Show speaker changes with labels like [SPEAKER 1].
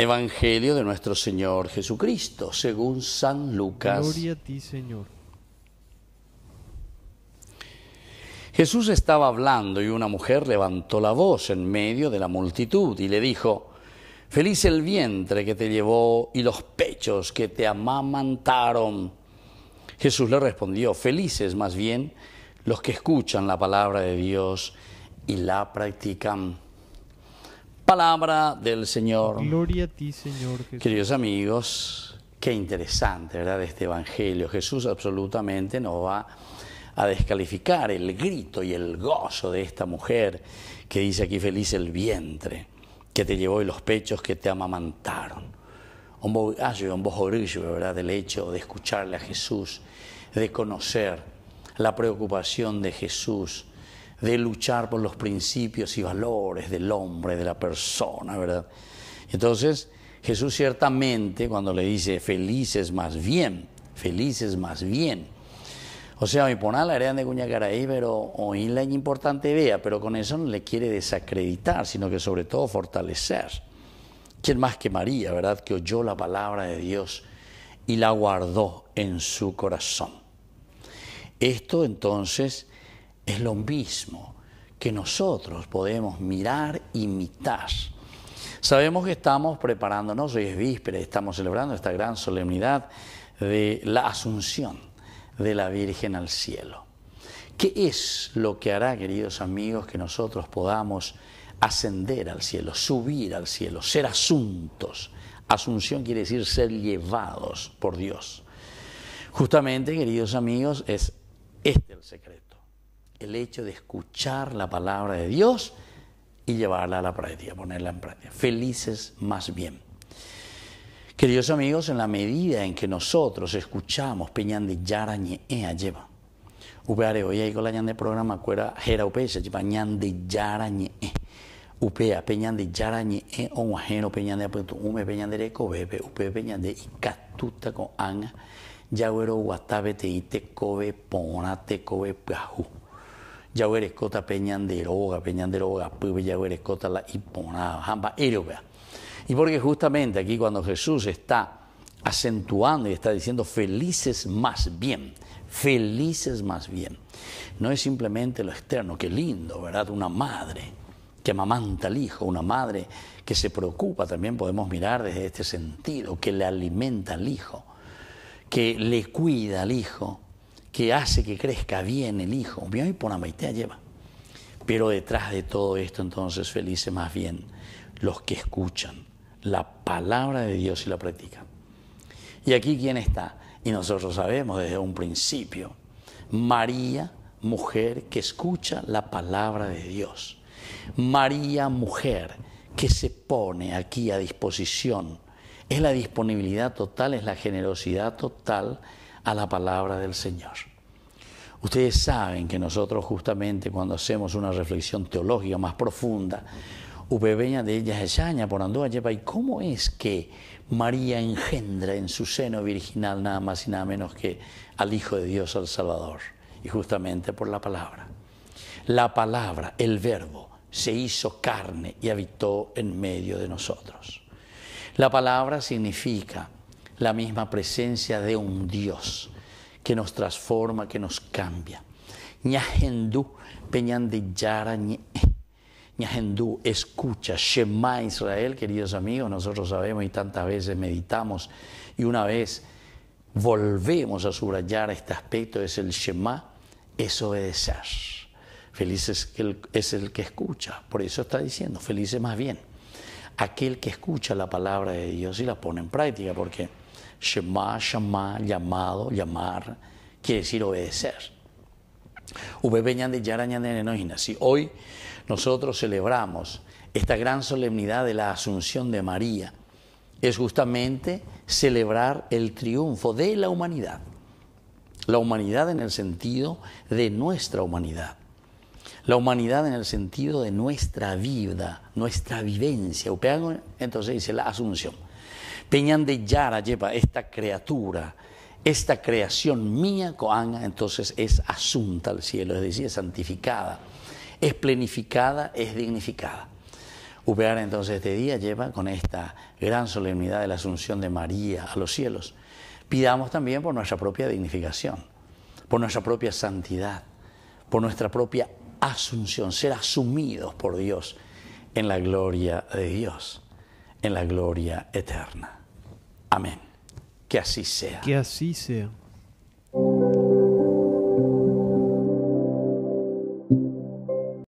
[SPEAKER 1] Evangelio de nuestro Señor Jesucristo, según San Lucas. Gloria a ti, Señor. Jesús estaba hablando y una mujer levantó la voz en medio de la multitud y le dijo, Feliz el vientre que te llevó y los pechos que te amamantaron. Jesús le respondió, felices más bien los que escuchan la palabra de Dios y la practican. Palabra del Señor. Gloria a ti, Señor Jesús. Queridos amigos, qué interesante, ¿verdad? Este Evangelio. Jesús absolutamente no va a descalificar el grito y el gozo de esta mujer que dice aquí feliz el vientre que te llevó y los pechos que te amamantaron. un ah, ¿verdad? Del hecho de escucharle a Jesús, de conocer la preocupación de Jesús, de luchar por los principios y valores del hombre, de la persona, ¿verdad? Entonces, Jesús ciertamente cuando le dice, felices más bien, felices más bien. O sea, me poná la área de Cuñacaraí, pero oír la importante vea, pero con eso no le quiere desacreditar, sino que sobre todo fortalecer. ¿Quién más que María, verdad? Que oyó la palabra de Dios y la guardó en su corazón. Esto entonces es lo mismo que nosotros podemos mirar, imitar. Sabemos que estamos preparándonos, hoy es víspera, estamos celebrando esta gran solemnidad de la asunción de la Virgen al cielo. ¿Qué es lo que hará, queridos amigos, que nosotros podamos ascender al cielo, subir al cielo, ser asuntos? Asunción quiere decir ser llevados por Dios. Justamente, queridos amigos, es este el secreto el hecho de escuchar la palabra de Dios y llevarla a la práctica, ponerla en práctica. Felices más bien. Queridos amigos, en la medida en que nosotros escuchamos peñan de yarañe ea lleva, upeare hoy ahí con la de programa cuera jera de yarañe e. upea peñan de yarañe e o ajeno peñan de peñan de upe peñan de icatuta con anga, yagüero guatabe te cobe ponate cobe ya la hiponada, jamba Y porque justamente aquí cuando Jesús está acentuando y está diciendo felices más bien, felices más bien. No es simplemente lo externo, qué lindo, ¿verdad? Una madre que amamanta al hijo, una madre que se preocupa, también podemos mirar desde este sentido, que le alimenta al hijo, que le cuida al hijo, que hace que crezca bien el hijo. Bien, y por Maitea lleva. Pero detrás de todo esto, entonces, felices más bien los que escuchan la palabra de Dios y la practican. Y aquí, ¿quién está? Y nosotros sabemos desde un principio, María, mujer que escucha la palabra de Dios. María, mujer que se pone aquí a disposición. Es la disponibilidad total, es la generosidad total a la palabra del Señor. Ustedes saben que nosotros justamente cuando hacemos una reflexión teológica más profunda, de ella esaña por lleva y cómo es que María engendra en su seno virginal nada más y nada menos que al Hijo de Dios, al Salvador, y justamente por la palabra. La palabra, el verbo, se hizo carne y habitó en medio de nosotros. La palabra significa la misma presencia de un Dios que nos transforma, que nos cambia. Ñahendú, de escucha, Shema Israel, queridos amigos, nosotros sabemos y tantas veces meditamos y una vez volvemos a subrayar este aspecto, es el Shema, es obedecer. Feliz es el, es el que escucha, por eso está diciendo, feliz es más bien aquel que escucha la palabra de Dios y la pone en práctica, porque Shema, Shema, llamado, llamar, quiere decir obedecer. Si hoy nosotros celebramos esta gran solemnidad de la Asunción de María, es justamente celebrar el triunfo de la humanidad. La humanidad en el sentido de nuestra humanidad. La humanidad en el sentido de nuestra vida, nuestra vivencia. Entonces dice la Asunción de Yara lleva esta criatura, esta creación mía, coana entonces es asunta al cielo, es decir, es santificada, es plenificada, es dignificada. Upear entonces este día lleva con esta gran solemnidad de la asunción de María a los cielos. Pidamos también por nuestra propia dignificación, por nuestra propia santidad, por nuestra propia asunción, ser asumidos por Dios en la gloria de Dios en la gloria eterna. Amén. Que así sea. Que así sea.